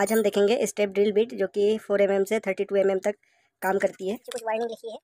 आज हम देखेंगे स्टेप ड्रिल बीट जो कि फोर एम mm से थर्टी टू एम mm तक काम करती है कुछ वायरिंग लिखी है